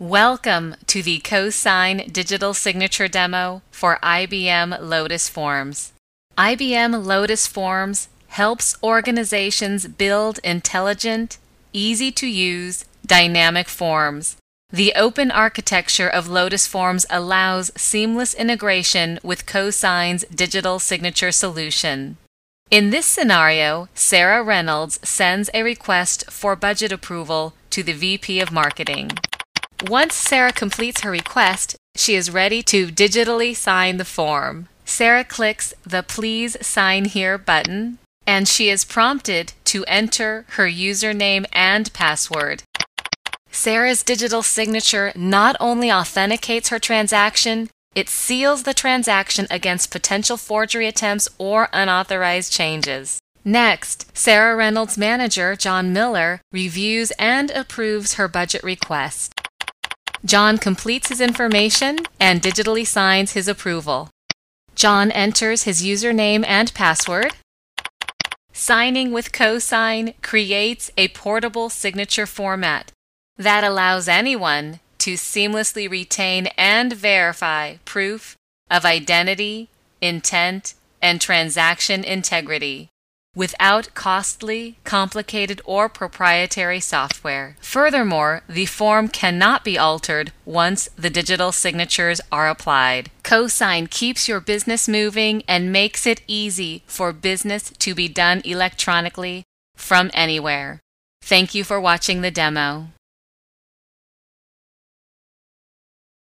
Welcome to the Cosign digital signature demo for IBM Lotus Forms. IBM Lotus Forms helps organizations build intelligent, easy to use, dynamic forms. The open architecture of Lotus Forms allows seamless integration with Cosign's digital signature solution. In this scenario, Sarah Reynolds sends a request for budget approval to the VP of Marketing. Once Sarah completes her request, she is ready to digitally sign the form. Sarah clicks the Please Sign Here button, and she is prompted to enter her username and password. Sarah's digital signature not only authenticates her transaction, it seals the transaction against potential forgery attempts or unauthorized changes. Next, Sarah Reynolds' manager, John Miller, reviews and approves her budget request. John completes his information and digitally signs his approval. John enters his username and password. Signing with Cosign creates a portable signature format that allows anyone to seamlessly retain and verify proof of identity, intent, and transaction integrity without costly, complicated, or proprietary software. Furthermore, the form cannot be altered once the digital signatures are applied. Cosign keeps your business moving and makes it easy for business to be done electronically from anywhere. Thank you for watching the demo.